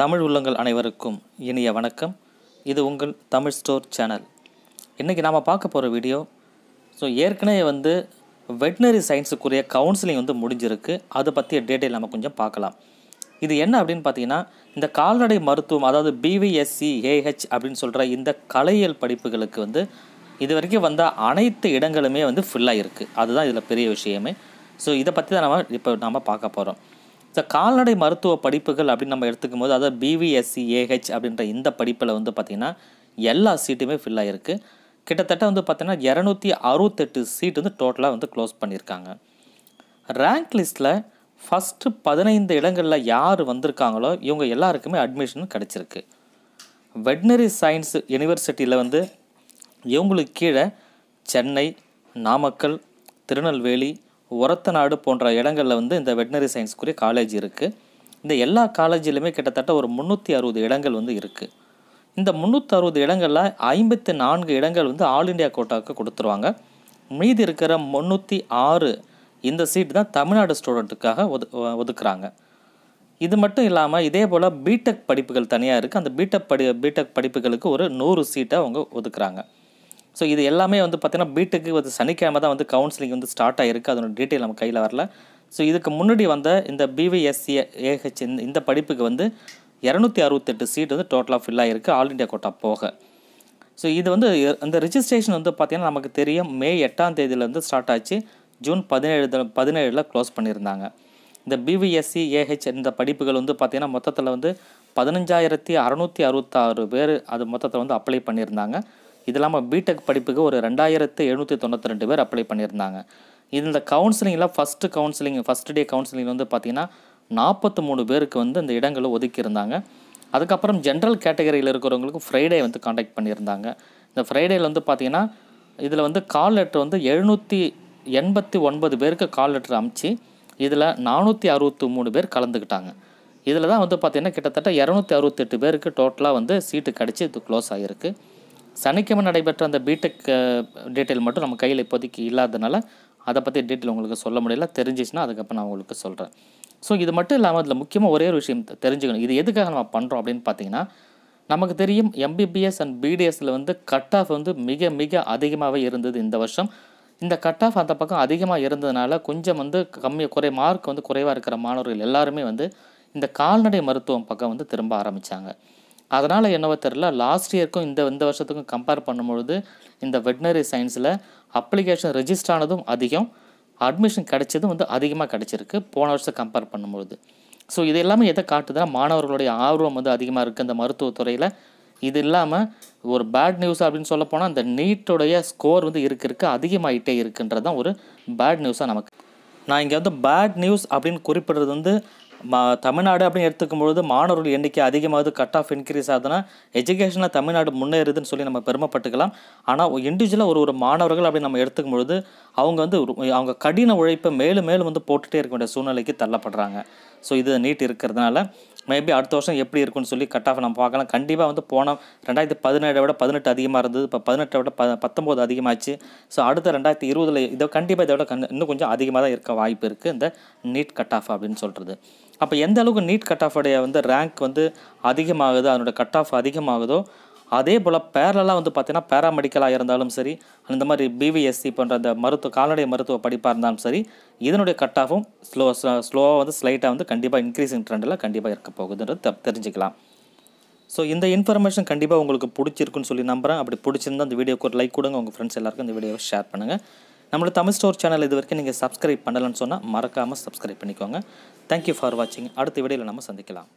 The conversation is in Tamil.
தமிழ் உள்ளங்கள் அனைவருக்கும் இனிய வணக்கம் இது உங்கள் தமிழ் ஸ்டோர் சேனல் இன்றைக்கி நாம் பார்க்க போகிற வீடியோ ஸோ ஏற்கனவே வந்து வெட்டினரி சயின்ஸுக்குரிய கவுன்சிலிங் வந்து முடிஞ்சிருக்கு அதை பற்றிய டீட்டெயில் நம்ம கொஞ்சம் பார்க்கலாம் இது என்ன அப்படின்னு பார்த்தீங்கன்னா இந்த கால்நடை மருத்துவம் அதாவது பிவிஎஸ்சி ஏஹெச் அப்படின்னு சொல்கிற இந்த கலையியல் படிப்புகளுக்கு வந்து இது வரைக்கும் வந்த அனைத்து இடங்களுமே வந்து ஃபில் இருக்குது அதுதான் இதில் பெரிய விஷயமே ஸோ இதை பற்றி தான் நம்ம இப்போ நாம் பார்க்க போகிறோம் இந்த கால்நடை மருத்துவ படிப்புகள் அப்படின்னு நம்ம எடுத்துக்கும் போது அதாவது பிவிஎஸ்சி ஏஹெச் அப்படின்ற இந்த படிப்பில் வந்து பார்த்திங்கன்னா எல்லா சீட்டுமே ஃபில் ஆகிருக்கு கிட்டத்தட்ட வந்து பார்த்திங்கன்னா இரநூத்தி அறுபத்தெட்டு சீட் வந்து டோட்டலாக வந்து க்ளோஸ் பண்ணியிருக்காங்க ரேங்க் லிஸ்ட்டில் ஃபஸ்ட்டு பதினைந்து இடங்களில் யார் வந்திருக்காங்களோ இவங்க எல்லாருக்குமே அட்மிஷன் கிடச்சிருக்கு வெட்னரி சயின்ஸ் யூனிவர்சிட்டியில் வந்து இவங்களுக்கு கீழே சென்னை நாமக்கல் திருநெல்வேலி உரத்த நாடு போன்ற இடங்களில் வந்து இந்த வெட்டினரி சயின்ஸ்க்குரிய காலேஜ் இருக்குது இந்த எல்லா காலேஜிலுமே கிட்டத்தட்ட ஒரு முந்நூற்றி அறுபது இடங்கள் வந்து இருக்குது இந்த முந்நூற்றி அறுபது இடங்களில் ஐம்பத்தி நான்கு இடங்கள் வந்து ஆல் இண்டியா கோட்டாவுக்கு கொடுத்துருவாங்க மீதி இருக்கிற முந்நூற்றி ஆறு இந்த சீட் தான் தமிழ்நாடு ஸ்டூடெண்ட்டுக்காக ஒது ஒதுக்குறாங்க இது மட்டும் இல்லாமல் இதே போல் பிடெக் படிப்புகள் தனியாக இருக்குது அந்த பிடெக் படி பிடெக் படிப்புகளுக்கு ஒரு நூறு சீட்டை அவங்க ஒதுக்குறாங்க ஸோ இது எல்லாமே வந்து பார்த்திங்கன்னா பீட்டுக்கு வந்து சனிக்கிழமை தான் வந்து கவுன்சிலிங் வந்து ஸ்டார்ட் ஆகிருக்கு அதோட டீட்டெயில் நம்ம கையில் வரல ஸோ இதுக்கு முன்னாடி வந்த இந்த பிவிஎஸ்சி ஏஹெச் இந்த இந்த படிப்புக்கு வந்து இரநூத்தி அறுபத்தெட்டு சீட் வந்து டோட்டலாக ஃபில் ஆகிருக்கு ஆல் இண்டியா கோட்டா போக ஸோ இது வந்து இந்த ரிஜிஸ்ட்ரேஷன் வந்து பார்த்திங்கன்னா நமக்கு தெரியும் மே எட்டாம் தேதியிலேருந்து ஸ்டார்ட் ஆச்சு ஜூன் பதினேழு பதினேழில் க்ளோஸ் பண்ணியிருந்தாங்க இந்த பிவிஎஸ்சி ஏஹெச் இந்த படிப்புகள் வந்து பார்த்திங்கன்னா மொத்தத்தில் வந்து பதினஞ்சாயிரத்தி அறநூற்றி அறுபத்தாறு பேர் அது மொத்தத்தில் வந்து அப்ளை பண்ணியிருந்தாங்க இது இல்லாமல் பிடெக் படிப்புக்கு ஒரு ரெண்டாயிரத்து எழுநூற்றி தொண்ணூற்றி ரெண்டு பேர் அப்ளை பண்ணியிருந்தாங்க இந்த கவுன்சிலிங்கில் first counselling first day counselling வந்து பார்த்திங்கன்னா நாற்பத்தி மூணு பேருக்கு வந்து இந்த இடங்களை ஒதுக்கியிருந்தாங்க அதுக்கப்புறம் ஜென்ரல் கேட்டகரியில் இருக்கிறவங்களுக்கும் ஃப்ரைடே வந்து காண்டாக்ட் பண்ணியிருந்தாங்க இந்த ஃப்ரைடேயில் வந்து பார்த்திங்கன்னா இதில் வந்து கால் லெட்ரு வந்து எழுநூற்றி எண்பத்தி ஒன்பது பேருக்கு கால் லெட்ரு அமுச்சு இதில் நானூற்றி அறுபத்தி மூணு பேர் கலந்துக்கிட்டாங்க இதில் தான் வந்து பார்த்திங்கன்னா கிட்டத்தட்ட இரநூத்தி அறுபத்தெட்டு பேருக்கு டோட்டலாக வந்து சீட்டு கிடச்சி இது க்ளோஸ் ஆகிருக்கு சனிக்கிழமை நடைபெற்ற அந்த பிடெக் டீட்டெயில் மட்டும் நம்ம கையில் இப்போதைக்கு இல்லாததுனால அதை பற்றி டீட்டெயில் உங்களுக்கு சொல்ல முடியல தெரிஞ்சிச்சுன்னா அதுக்கப்புறம் நான் உங்களுக்கு சொல்கிறேன் ஸோ இது மட்டும் இல்லாமல் அதில் முக்கியமாக ஒரே ஒரு விஷயம் தெரிஞ்சுக்கணும் இது எதுக்காக நம்ம பண்ணுறோம் அப்படின்னு பார்த்தீங்கன்னா நமக்கு தெரியும் எம்பிபிஎஸ் அண்ட் பிடிஎஸ்சில் வந்து கட் ஆஃப் வந்து மிக மிக அதிகமாகவே இருந்தது இந்த வருஷம் இந்த கட் ஆஃப் அந்த பக்கம் அதிகமாக இருந்ததுனால கொஞ்சம் வந்து கம்மி குறை மார்க் வந்து குறைவாக இருக்கிற மாணவர்கள் எல்லாருமே வந்து இந்த கால்நடை மருத்துவம் பக்கம் வந்து திரும்ப ஆரம்பித்தாங்க அதனால் என்னவோ தெரில லாஸ்ட் இயர்க்கும் இந்த இந்த வருஷத்துக்கும் கம்பேர் பண்ணும்பொழுது இந்த வெட்னரி சயின்ஸில் அப்ளிகேஷன் ரெஜிஸ்டர் ஆனதும் அதிகம் அட்மிஷன் கிடைச்சதும் வந்து அதிகமாக கிடச்சிருக்கு போன வருஷம் கம்பேர் பண்ணும்பொழுது ஸோ இது எல்லாமே எதை காட்டுதுன்னா மாணவர்களுடைய ஆர்வம் வந்து அதிகமாக இருக்குது இந்த மருத்துவத்துறையில் இது இல்லாமல் ஒரு பேட் நியூஸ் அப்படின்னு சொல்ல போனால் அந்த நீட்டுடைய ஸ்கோர் வந்து இருக்க இருக்க அதிகமாகிட்டே இருக்குன்றது தான் ஒரு பேட் நியூஸாக நமக்கு நான் இங்கே வந்து பேட் நியூஸ் அப்படின்னு குறிப்பிடுறது வந்து மா தமிழ்நாடு அப்படின்னு எடுத்துக்கும் பொழுது மாணவர்கள் எண்ணிக்கை அதிகமாகுது கட் ஆஃப் இன்க்ரீஸ் ஆகுதுன்னா எஜுகேஷனில் தமிழ்நாடு முன்னேறுதுன்னு சொல்லி நம்ம பெருமைப்பட்டுக்கலாம் ஆனால் இண்டிவிஜுவலாக ஒரு ஒரு மாணவர்கள் அப்படி நம்ம எடுத்துக்கும் பொழுது அவங்க வந்து அவங்க கடின உழைப்பை மேலும் மேலும் வந்து போட்டுகிட்டே இருக்க வேண்டிய சூழ்நிலைக்கு தள்ளப்படுறாங்க ஸோ இது நீட் இருக்கிறதுனால மேபி அடுத்த வருஷம் எப்படி இருக்குன்னு சொல்லி கட் ஆஃப் நம்ம பார்க்கலாம் கண்டிப்பாக வந்து போன ரெண்டாயிரத்தி பதினேழு விட பதினெட்டு அதிகமாக இருந்தது இப்போ பதினெட்டை விட ப பத்தொம்போது அதிகமாச்சு ஸோ அடுத்த ரெண்டாயிரத்தி இருபதில் இதை கண்டிப்பாக இதை விட கண் இன்னும் கொஞ்சம் அதிகமாக தான் இருக்க வாய்ப்பு இருக்குது இந்த நீட் கட் ஆஃப் அப்படின்னு சொல்கிறது அப்போ எந்த அளவுக்கு நீட் கட் ஆஃப் உடைய வந்து ரேங்க் வந்து அதிகமாகுது அதனோட கட் ஆஃப் அதிகமாகுதோ அதே போல் பேரலாக வந்து பார்த்திங்கன்னா பேராமெடிக்கலாக இருந்தாலும் சரி அந்த மாதிரி பிவிஎஸ்சி போன்ற அந்த மருத்துவ கால்நடை மருத்துவ படிப்பாக இருந்தாலும் சரி இதனுடைய கட் ஆஃபும் ஸ்லோ ஸ்லோவாக வந்து ஸ்லைட்டாக வந்து கண்டிப்பாக இன்க்ரீஸிங் ட்ரெண்டில் கண்டிப்பாக இருக்க போகுதுன்றது தெரிஞ்சுக்கலாம் ஸோ இந்த இன்ஃபர்மேஷன் கண்டிப்பாக உங்களுக்கு பிடிச்சிருக்குன்னு சொல்லி நம்புகிறேன் அப்படி பிடிச்சிருந்தால் அந்த வீடியோக்கு ஒரு லைக் கொடுங்க உங்கள் ஃப்ரெண்ட்ஸ் எல்லாருக்கும் இந்த வீடியோவை ஷேர் பண்ணுங்கள் நம்மளோட தமிழ் ஸ்டோர் சேனல் இது வரைக்கும் நீங்கள் சப்ஸ்கிரைப் பண்ணலன்னு சொன்னால் மறக்காமல் சப்ஸ்கிரைப் பண்ணிக்கோங்க தேங்க்யூ ஃபார் வாட்சிங் அடுத்த வீடியோவில் நம்ம சந்திக்கலாம்